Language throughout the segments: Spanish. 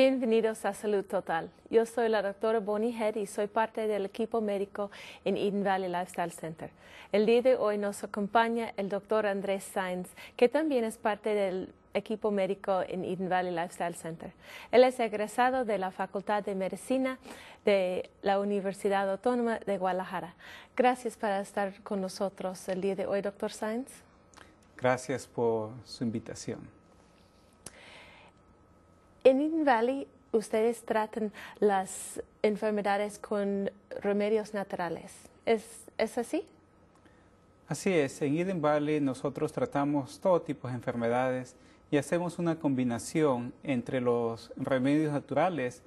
Bienvenidos a Salud Total. Yo soy la doctora Bonnie Head y soy parte del equipo médico en Eden Valley Lifestyle Center. El día de hoy nos acompaña el doctor Andrés Sainz, que también es parte del equipo médico en Eden Valley Lifestyle Center. Él es egresado de la Facultad de Medicina de la Universidad Autónoma de Guadalajara. Gracias por estar con nosotros el día de hoy, doctor Sainz. Gracias por su invitación. En Eden Valley ustedes tratan las enfermedades con remedios naturales. ¿Es, así? Así es. En Eden Valley nosotros tratamos todo tipo de enfermedades y hacemos una combinación entre los remedios naturales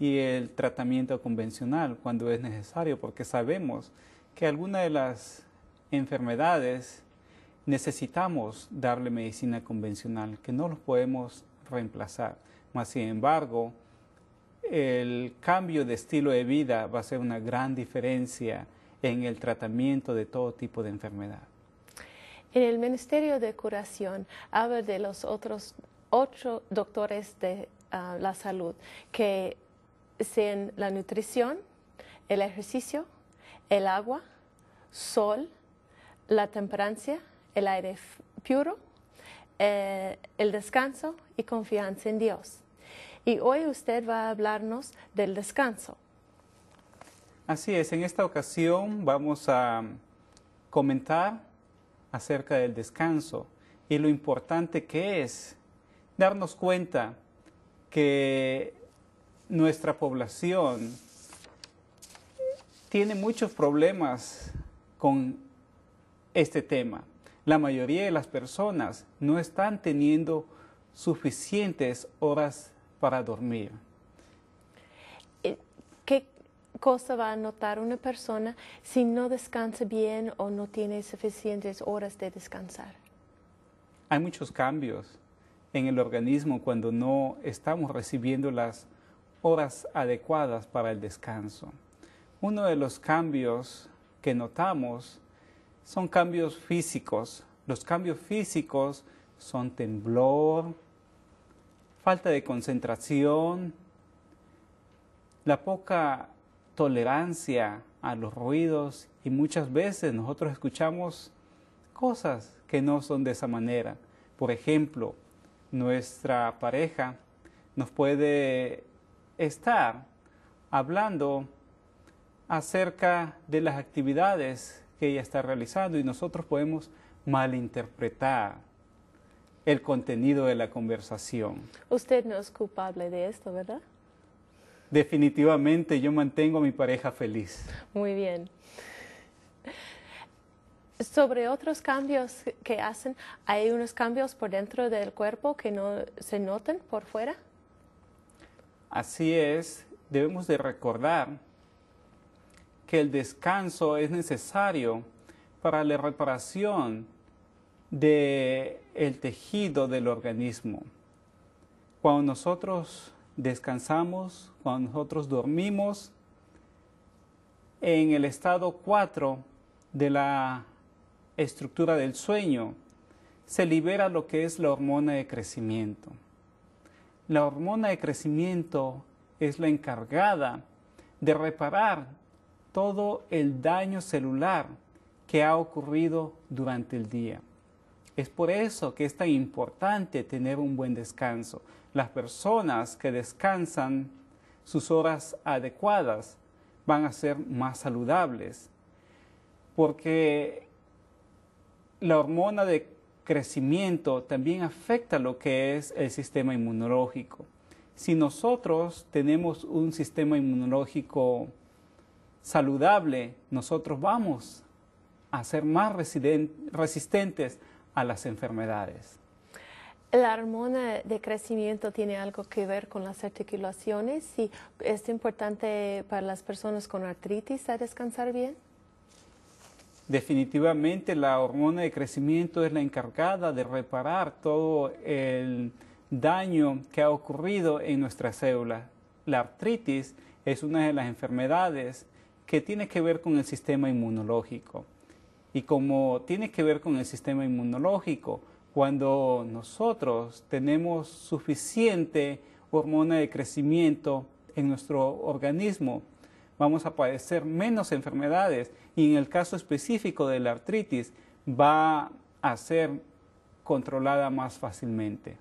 y el tratamiento convencional cuando es necesario, porque sabemos que alguna de las enfermedades necesitamos darle medicina convencional, que no los podemos reemplazar mas sin embargo, el cambio de estilo de vida va a ser una gran diferencia en el tratamiento de todo tipo de enfermedad. En el Ministerio de Curación habla de los otros ocho doctores de ah, la salud que sean la nutrición, el ejercicio, el agua, sol, la temperancia, el aire puro eh, el descanso y confianza en Dios. Y hoy usted va a hablarnos del descanso. Así es, en esta ocasión vamos a comentar acerca del descanso y lo importante que es darnos cuenta que nuestra población tiene muchos problemas con este tema la mayoría de las personas no están teniendo suficientes horas para dormir. Eh, ¿Qué cosa va a notar una persona si no descansa bien o no tiene suficientes horas de descansar? Hay muchos cambios en el organismo cuando no estamos recibiendo las horas adecuadas para el descanso. Uno de los cambios que notamos son cambios físicos. Los cambios físicos son temblor, falta de concentración, la poca tolerancia a los ruidos y muchas veces nosotros escuchamos cosas que no son de esa manera. Por ejemplo, nuestra pareja nos puede estar hablando acerca de las actividades que ella está realizando y nosotros podemos malinterpretar el contenido de la conversación. Usted no es culpable de esto, ¿verdad? Definitivamente yo mantengo a mi pareja feliz. Muy bien. Sobre otros cambios que hacen, ¿hay unos cambios por dentro del cuerpo que no se noten por fuera? Así es, debemos de recordar que el descanso es necesario para la reparación del el tejido del organismo. Cuando nosotros descansamos, cuando nosotros dormimos, en el estado 4 de la estructura del sueño, se libera lo que es la hormona de crecimiento. La hormona de crecimiento es la encargada de reparar todo el daño celular que ha ocurrido durante el día. Es por eso que es tan importante tener un buen descanso. Las personas que descansan sus horas adecuadas van a ser más saludables, porque la hormona de crecimiento también afecta lo que es el sistema inmunológico. Si nosotros tenemos un sistema inmunológico saludable, nosotros vamos a ser más resistentes a las enfermedades. La hormona de crecimiento tiene algo que ver con las articulaciones y es importante para las personas con artritis a descansar bien. Definitivamente la hormona de crecimiento es la encargada de reparar todo el daño que ha ocurrido en nuestras células. La artritis es una de las enfermedades que tiene que ver con el sistema inmunológico. Y como tiene que ver con el sistema inmunológico, cuando nosotros tenemos suficiente hormona de crecimiento en nuestro organismo, vamos a padecer menos enfermedades y en el caso específico de la artritis va a ser controlada más fácilmente.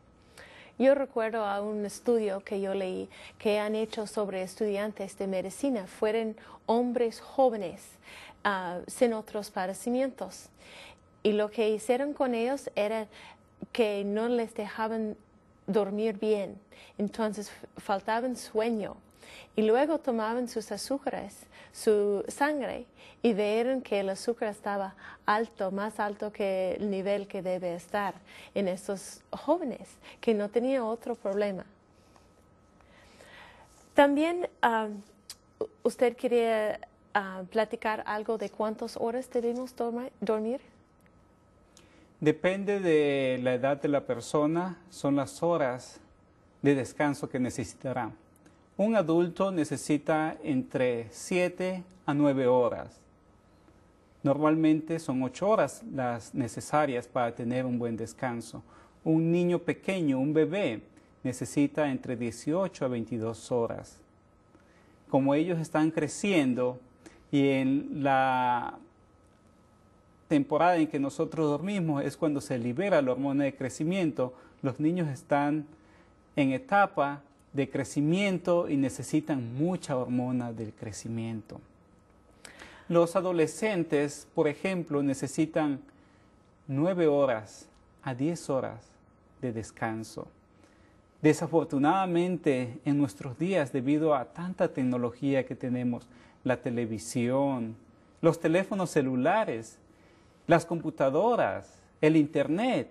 Yo recuerdo a un estudio que yo leí que han hecho sobre estudiantes de medicina. Fueron hombres jóvenes ah, sin otros padecimientos. Y lo que hicieron con ellos era que no les dejaban dormir bien. Entonces faltaban sueño y luego tomaban sus azúcares, su sangre, y vieron que el azúcar estaba alto, más alto que el nivel que debe estar en estos jóvenes, que no tenía otro problema. También ah, usted quería ah, platicar algo de cuántas horas debemos dormir. Depende de la edad de la persona, son las horas de descanso que necesitarán un adulto necesita entre 7 a 9 horas. Normalmente son 8 horas las necesarias para tener un buen descanso. Un niño pequeño, un bebé, necesita entre 18 a 22 horas. Como ellos están creciendo y en la temporada en que nosotros dormimos es cuando se libera la hormona de crecimiento, los niños están en etapa de crecimiento y necesitan mucha hormona del crecimiento. Los adolescentes, por ejemplo, necesitan nueve horas a diez horas de descanso. Desafortunadamente, en nuestros días, debido a tanta tecnología que tenemos, la televisión, los teléfonos celulares, las computadoras, el Internet,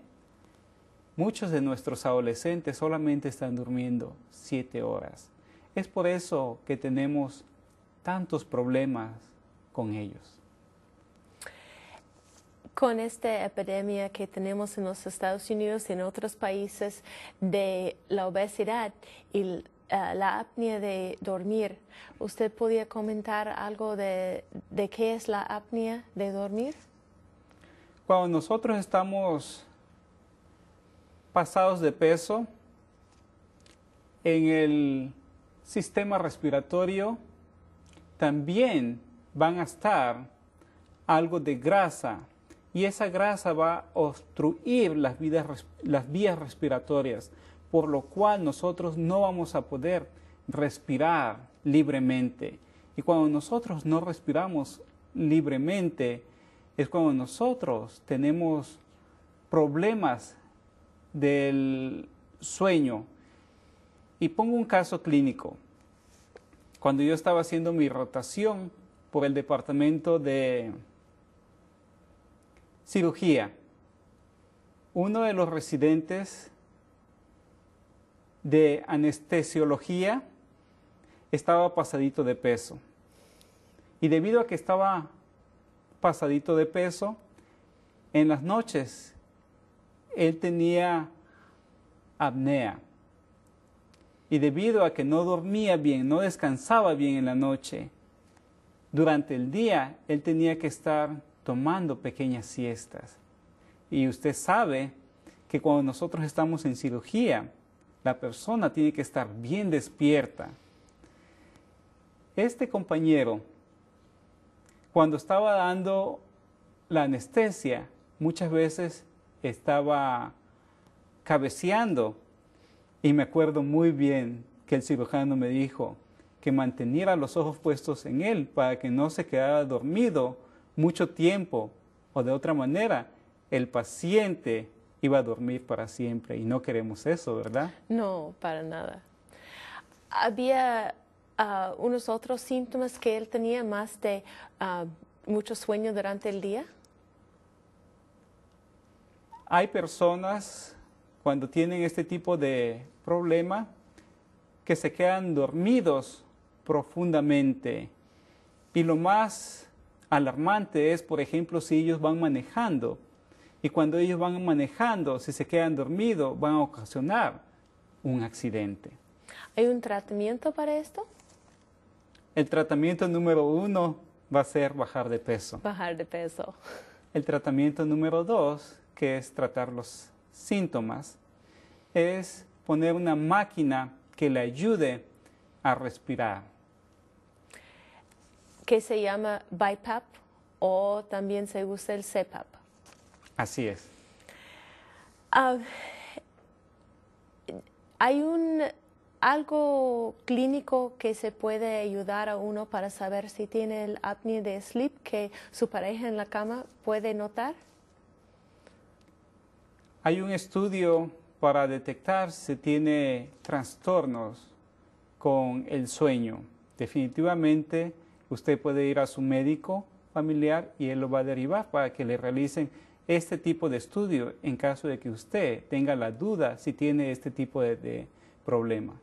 Muchos de nuestros adolescentes solamente están durmiendo siete horas. Es por eso que tenemos tantos problemas con ellos. Con esta epidemia que tenemos en los Estados Unidos y en otros países de la obesidad y eh, la apnea de dormir, ¿usted podía comentar algo de, de qué es la apnea de dormir? Cuando nosotros estamos pasados de peso, en el sistema respiratorio también van a estar algo de grasa y esa grasa va a obstruir las, las vías respiratorias, por lo cual nosotros no vamos a poder respirar libremente. Y cuando nosotros no respiramos libremente, es cuando nosotros tenemos problemas del sueño. Y pongo un caso clínico. Cuando yo estaba haciendo mi rotación por el departamento de cirugía, uno de los residentes de anestesiología estaba pasadito de peso. Y debido a que estaba pasadito de peso, en las noches él tenía apnea. Y debido a que no dormía bien, no descansaba bien en la noche, durante el día él tenía que estar tomando pequeñas siestas. Y usted sabe que cuando nosotros estamos en cirugía, la persona tiene que estar bien despierta. Este compañero, cuando estaba dando la anestesia, muchas veces estaba cabeceando y me acuerdo muy bien que el cirujano me dijo que manteniera los ojos puestos en él para que no se quedara dormido mucho tiempo o de otra manera el paciente iba a dormir para siempre y no queremos eso, ¿verdad? No, para nada. Había ah, unos otros síntomas que él tenía más de ah, mucho sueño durante el día hay personas cuando tienen este tipo de problema que se quedan dormidos profundamente. Y lo más alarmante es, por ejemplo, si ellos van manejando. Y cuando ellos van manejando, si se quedan dormidos, van a ocasionar un accidente. ¿Hay un tratamiento para esto? El tratamiento número uno va a ser bajar de peso. Bajar de peso. El tratamiento número dos que es tratar los síntomas, es poner una máquina que le ayude a respirar. Que se llama BiPAP o también se usa el CPAP. Así es. Ah, hay un algo clínico que se puede ayudar a uno para saber si tiene el apnea de sleep que su pareja en la cama puede notar. Hay un estudio para detectar si tiene trastornos con el sueño. Definitivamente usted puede ir a su médico familiar y él lo va a derivar para que le realicen este tipo de estudio en caso de que usted tenga la duda si tiene este tipo de, de problema.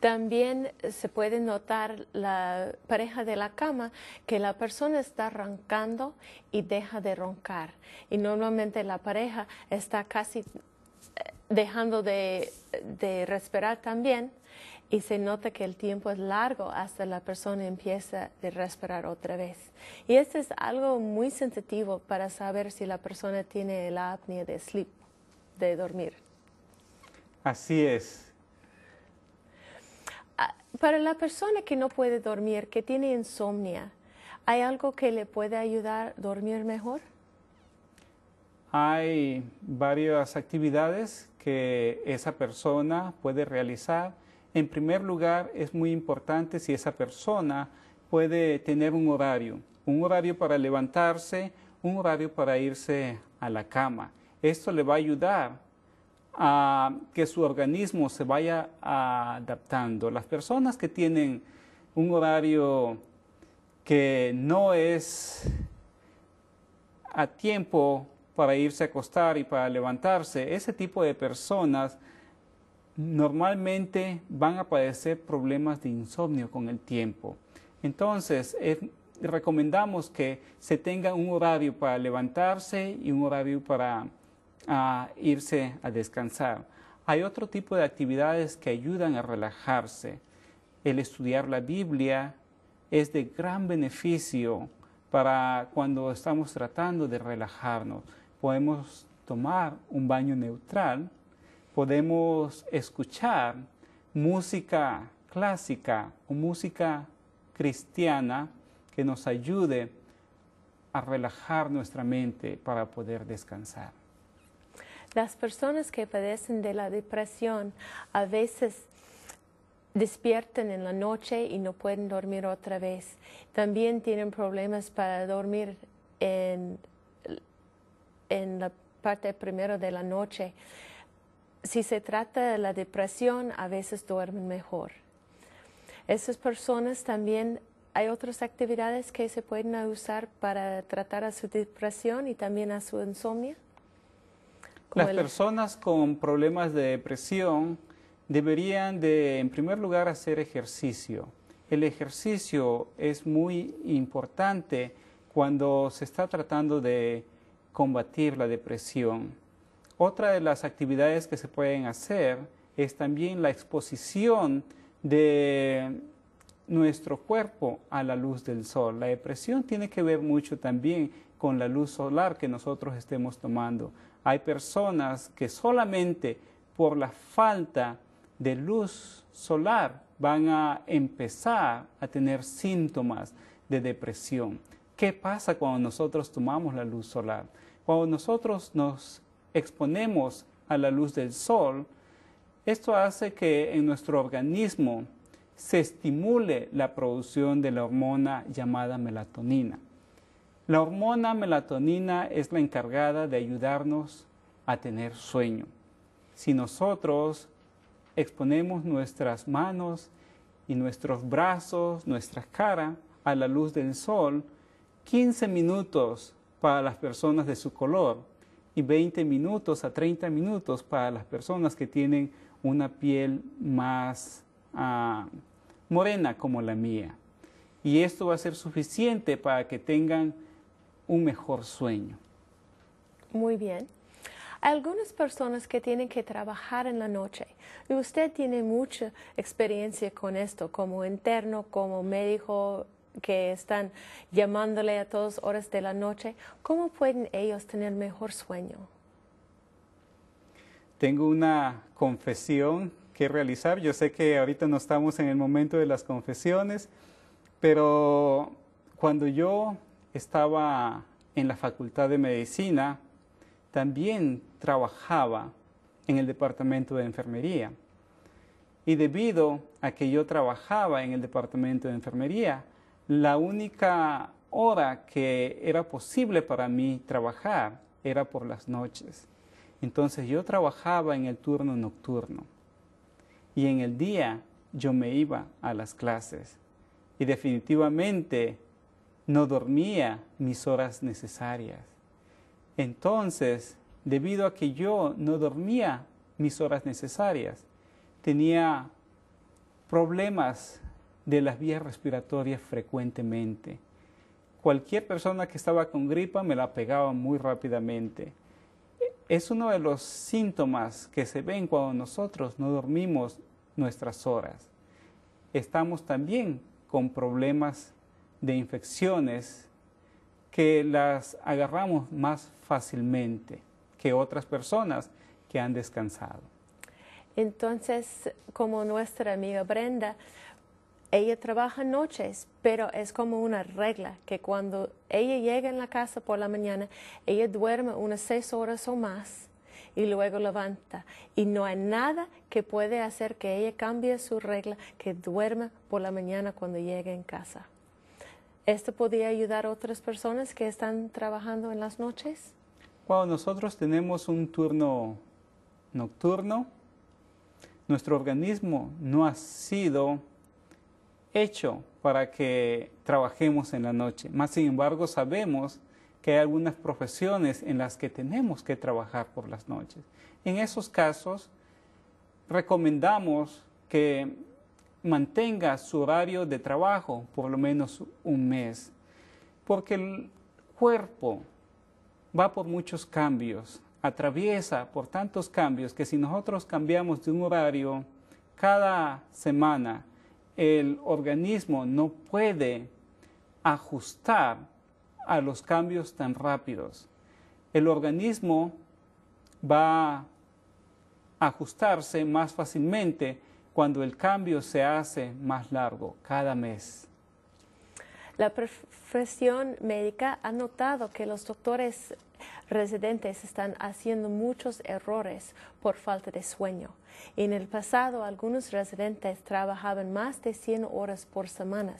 También se puede notar la pareja de la cama que la persona está arrancando y deja de roncar. Y normalmente la pareja está casi eh, dejando de, respirar también y se nota que el tiempo es largo hasta la persona empieza a respirar otra vez. Y esto es algo muy sensitivo para saber si la persona tiene la apnea de sleep, de dormir. Así es. Para la persona que no puede dormir, que tiene insomnia, ¿hay algo que le puede ayudar a dormir mejor? Hay varias actividades que esa persona puede realizar. En primer lugar, es muy importante si esa persona puede tener un horario, un horario para levantarse, un horario para irse a la cama. Esto le va a ayudar a que su organismo se vaya adaptando. Las personas que tienen un horario que no es a tiempo para irse a acostar y para levantarse, ese tipo de personas normalmente van a padecer problemas de insomnio con el tiempo. Entonces, recomendamos que se tenga un horario para levantarse y un horario para a irse a descansar. Hay otro tipo de actividades que ayudan a relajarse. El estudiar la Biblia es de gran beneficio para cuando estamos tratando de relajarnos. Podemos tomar un baño neutral, podemos escuchar música clásica o música cristiana que nos ayude a relajar nuestra mente para poder descansar. Las personas que padecen de la depresión a veces despiertan en la noche y no pueden dormir otra vez. También tienen problemas para dormir en, en la parte primero de la noche. Si se trata de la depresión, a veces duermen mejor. Esas personas también hay otras actividades que se pueden usar para tratar a su depresión y también a su insomnio. Las personas con problemas de depresión deberían de, en primer lugar, hacer ejercicio. El ejercicio es muy importante cuando se está tratando de combatir la depresión. Otra de las actividades que se pueden hacer es también la exposición de nuestro cuerpo a la luz del sol. La depresión tiene que ver mucho también con la luz solar que nosotros estemos tomando. Hay personas que solamente por la falta de luz solar van a empezar a tener síntomas de depresión. ¿Qué pasa cuando nosotros tomamos la luz solar? Cuando nosotros nos exponemos a la luz del sol, esto hace que en nuestro organismo se estimule la producción de la hormona llamada melatonina. La hormona melatonina es la encargada de ayudarnos a tener sueño. Si nosotros exponemos nuestras manos y nuestros brazos, nuestra cara a la luz del sol, 15 minutos para las personas de su color y 20 minutos a 30 minutos para las personas que tienen una piel más ah, morena como la mía. Y esto va a ser suficiente para que tengan un mejor sueño. Muy bien. algunas personas que tienen que trabajar en la noche y usted tiene mucha experiencia con esto como interno, como médico que están llamándole a todas horas de la noche, ¿cómo pueden ellos tener mejor sueño? Tengo una confesión que realizar. Yo sé que ahorita no estamos en el momento de las confesiones, pero cuando yo estaba en la Facultad de Medicina, también trabajaba en el Departamento de Enfermería. Y debido a que yo trabajaba en el Departamento de Enfermería, la única hora que era posible para mí trabajar era por las noches. Entonces yo trabajaba en el turno nocturno y en el día yo me iba a las clases. Y definitivamente no dormía mis horas necesarias. Entonces, debido a que yo no dormía mis horas necesarias, tenía problemas de las vías respiratorias frecuentemente. Cualquier persona que estaba con gripa me la pegaba muy rápidamente. Es uno de los síntomas que se ven cuando nosotros no dormimos nuestras horas. Estamos también con problemas de infecciones que las agarramos más fácilmente que otras personas que han descansado. Entonces, como nuestra amiga Brenda, ella trabaja noches, pero es como una regla que cuando ella llega en la casa por la mañana, ella duerme unas seis horas o más y luego levanta. Y no hay nada que puede hacer que ella cambie su regla, que duerma por la mañana cuando llegue en casa. ¿Esto podría ayudar a otras personas que están trabajando en las noches? cuando nosotros tenemos un turno nocturno. Nuestro organismo no ha sido hecho para que trabajemos en la noche. Más sin embargo, sabemos que hay algunas profesiones en las que tenemos que trabajar por las noches. En esos casos, recomendamos que mantenga su horario de trabajo por lo menos un mes, porque el cuerpo va por muchos cambios, atraviesa por tantos cambios que si nosotros cambiamos de un horario cada semana, el organismo no puede ajustar a los cambios tan rápidos. El organismo va a ajustarse más fácilmente cuando el cambio se hace más largo cada mes. La profesión médica ha notado que los doctores residentes están haciendo muchos errores por falta de sueño. En el pasado, algunos residentes trabajaban más de 100 horas por semana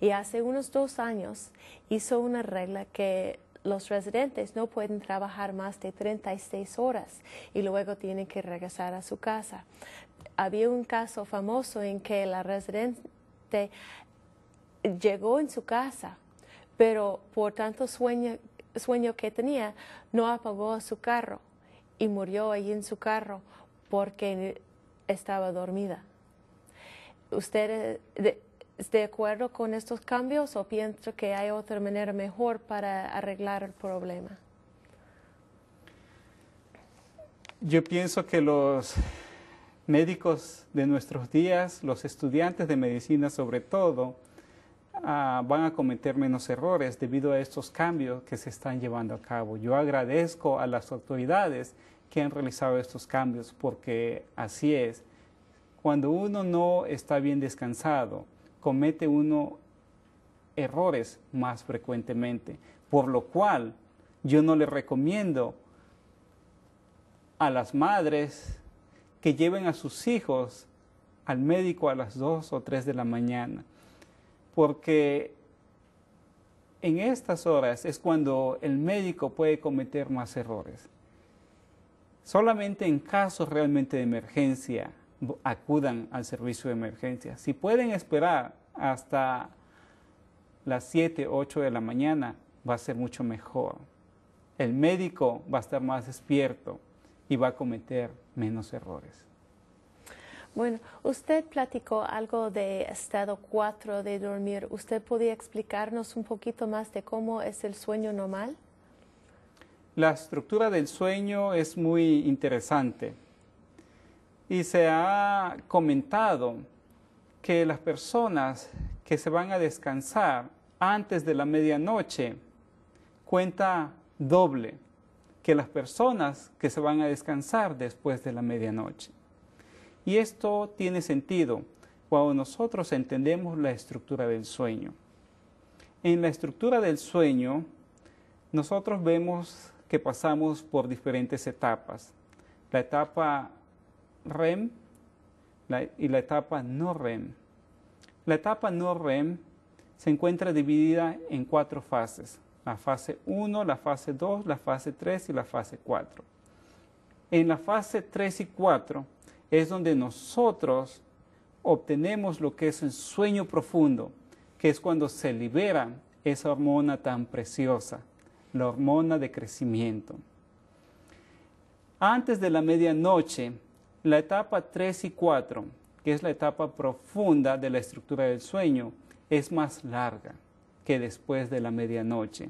y hace unos dos años hizo una regla que los residentes no pueden trabajar más de 36 horas y luego tienen que regresar a su casa había un caso famoso en que la residente llegó en su casa, pero por tanto sueño, que tenía, no apagó su carro y murió ahí en su carro porque estaba dormida. usted está de, acuerdo con estos cambios o piensa que hay otra manera mejor para arreglar el problema? Yo pienso que los médicos de nuestros días, los estudiantes de medicina sobre todo, ah, van a cometer menos errores debido a estos cambios que se están llevando a cabo. Yo agradezco a las autoridades que han realizado estos cambios porque así es. Cuando uno no está bien descansado, comete uno errores más frecuentemente, por lo cual yo no le recomiendo a las madres que lleven a sus hijos al médico a las 2 o 3 de la mañana, porque en estas horas es cuando el médico puede cometer más errores. Solamente en casos realmente de emergencia acudan al servicio de emergencia. Si pueden esperar hasta las 7, 8 de la mañana, va a ser mucho mejor. El médico va a estar más despierto y va a cometer menos errores. Bueno, usted platicó algo de estado 4 de dormir. ¿Usted podía explicarnos un poquito más de cómo es el sueño normal? La estructura del sueño es muy interesante y se ha comentado que las personas que se van a descansar antes de la medianoche cuenta doble que las personas que se van a descansar después de la medianoche. Y esto tiene sentido cuando nosotros entendemos la estructura del sueño. En la estructura del sueño, nosotros vemos que pasamos por diferentes etapas. La etapa REM y la etapa no REM. La etapa no REM se encuentra dividida en cuatro fases la fase 1, la fase 2, la fase 3 y la fase 4. En la fase 3 y 4 es donde nosotros obtenemos lo que es el sueño profundo, que es cuando se libera esa hormona tan preciosa, la hormona de crecimiento. Antes de la medianoche, la etapa 3 y 4, que es la etapa profunda de la estructura del sueño, es más larga que después de la medianoche.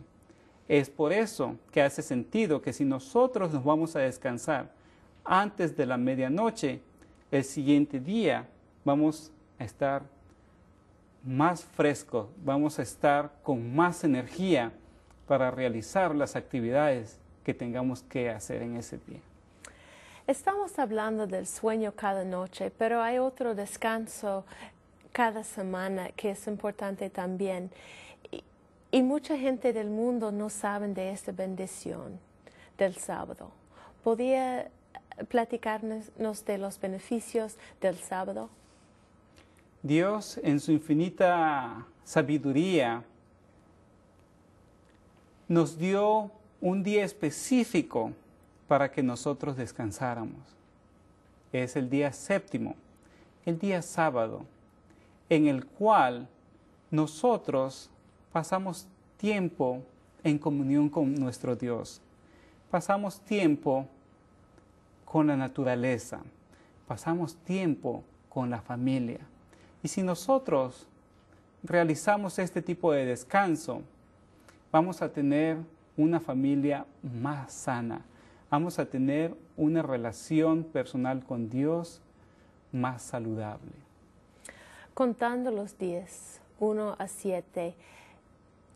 Es por eso que hace sentido que si nosotros nos vamos a descansar antes de la medianoche, el siguiente día vamos a estar más frescos, vamos a estar con más energía para realizar las actividades que tengamos que hacer en ese día. Estamos hablando del sueño cada noche, pero hay otro descanso cada semana que es importante también. Y mucha gente del mundo no sabe de esta bendición del sábado. ¿Podía eh, platicarnos de los beneficios del sábado? Dios, en su infinita sabiduría, nos dio un día específico para que nosotros descansáramos. Es el día séptimo, el día sábado, en el cual nosotros pasamos tiempo en comunión con nuestro Dios. Pasamos tiempo con la naturaleza. Pasamos tiempo con la familia. Y si nosotros realizamos este tipo de descanso, vamos a tener una familia más sana. Vamos a tener una relación personal con Dios más saludable. Contando los días, 1 a 7,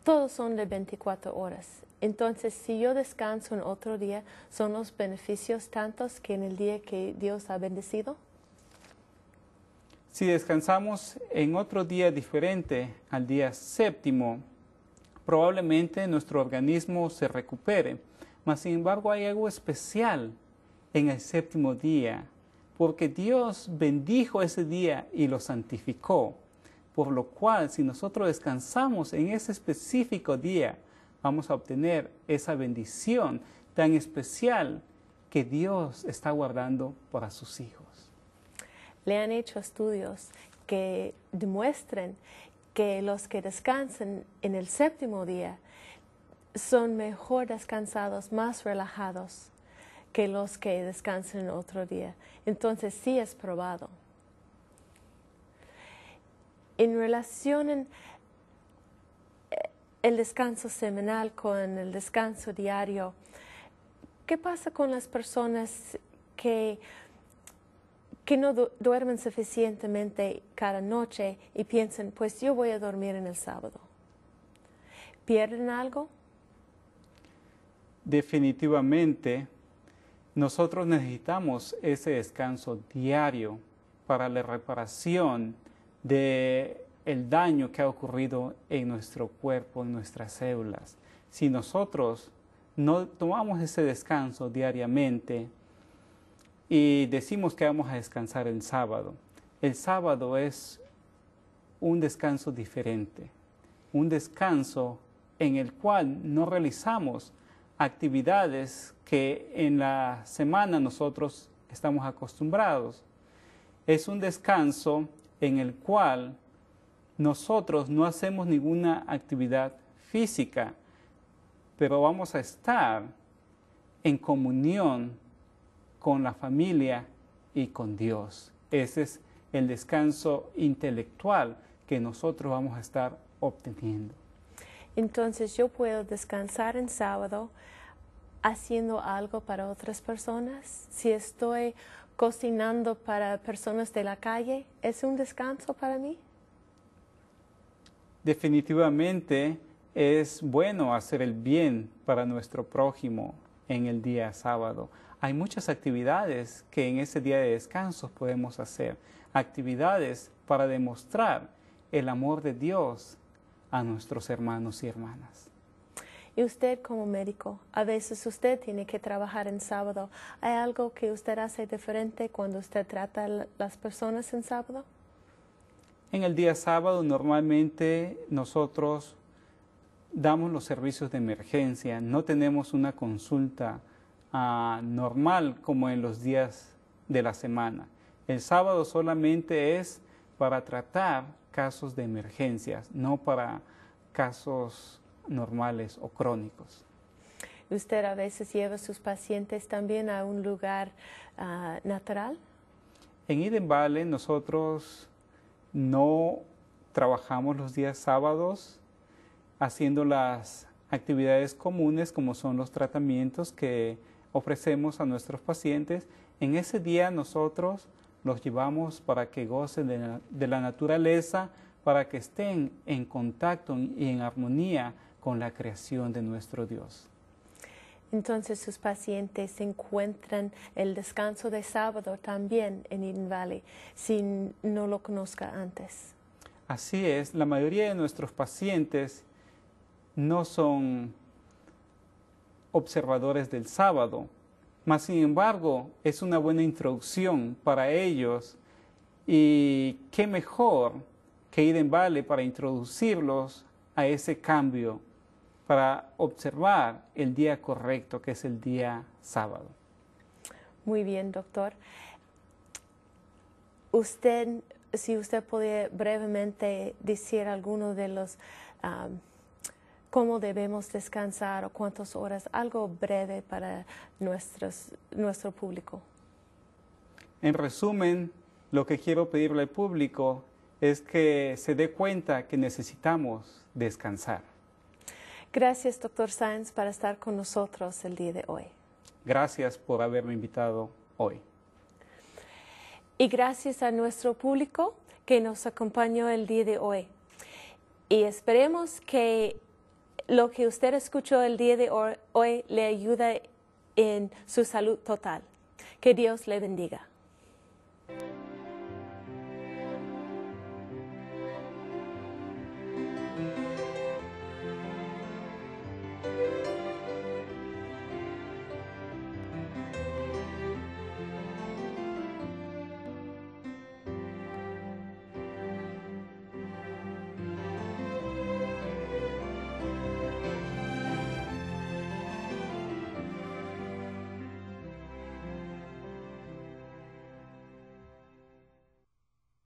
todos son de 24 horas. Entonces, si yo descanso en otro día, ¿son los beneficios tantos que en el día que Dios ha bendecido? Si descansamos en otro día diferente al día séptimo, probablemente nuestro organismo se recupere. Mas, sin embargo, hay algo especial en el séptimo día, porque Dios bendijo ese día y lo santificó. Por lo cual, si nosotros descansamos en ese específico día, vamos a obtener esa bendición tan especial que Dios está guardando para sus hijos. Le han hecho estudios que demuestren que los que descansan en el séptimo día son mejor descansados, más relajados que los que descansan en otro día. Entonces sí es probado en relación eh, el descanso semanal con el descanso diario, ¿qué pasa con las personas que, que no duermen suficientemente cada noche y piensan, pues yo voy a dormir en el sábado? ¿Pierden algo? Definitivamente, nosotros necesitamos ese descanso diario para la reparación de el daño que ha ocurrido en nuestro cuerpo, en nuestras células. Si nosotros no tomamos ese descanso diariamente y decimos que vamos a descansar el sábado, el sábado es un descanso diferente, un descanso en el cual no realizamos actividades que en la semana nosotros estamos acostumbrados. Es un descanso en el cual nosotros no hacemos ninguna actividad física, pero vamos a estar en comunión con la familia y con Dios. Ese es el descanso intelectual que nosotros vamos a estar obteniendo. Entonces yo puedo descansar en sábado haciendo algo para otras personas. Si estoy cocinando para personas de la calle es un descanso para mí? Definitivamente es bueno hacer el bien para nuestro prójimo en el día sábado. Hay muchas actividades que en ese día de descanso podemos hacer, actividades para demostrar el amor de Dios a nuestros hermanos y hermanas. Y usted como médico, a veces usted tiene que trabajar en sábado. ¿Hay algo que usted hace diferente cuando usted trata a las personas en sábado? En el día sábado normalmente nosotros damos los servicios de emergencia, no tenemos una consulta ah, normal como en los días de la semana. El sábado solamente es para tratar casos de emergencias, no para casos normales o crónicos. ¿Usted a veces lleva a sus pacientes también a un lugar ah, natural? En Eden Valley nosotros no trabajamos los días sábados haciendo las actividades comunes como son los tratamientos que ofrecemos a nuestros pacientes. En ese día nosotros los llevamos para que gocen de la naturaleza, para que estén en contacto y en armonía con la creación de nuestro Dios. Entonces sus pacientes encuentran el descanso de sábado también en Eden Valley, si no lo conozca antes. Así es, la mayoría de nuestros pacientes no son observadores del sábado, mas sin embargo es una buena introducción para ellos y qué mejor que Eden Valley para introducirlos a ese cambio para observar el día correcto, que es el día sábado. Muy bien, doctor. Usted, si usted puede brevemente decir alguno de los, um, cómo debemos descansar o cuántas horas, algo breve para nuestros, nuestro público. En resumen, lo que quiero pedirle al público es que se dé cuenta que necesitamos descansar Gracias, doctor Sainz, para estar con nosotros el día de hoy. Gracias por haberme invitado hoy. Y gracias a nuestro público que nos acompañó el día de hoy. Y esperemos que lo que usted escuchó el día de hoy le ayude en su salud total. Que Dios le bendiga.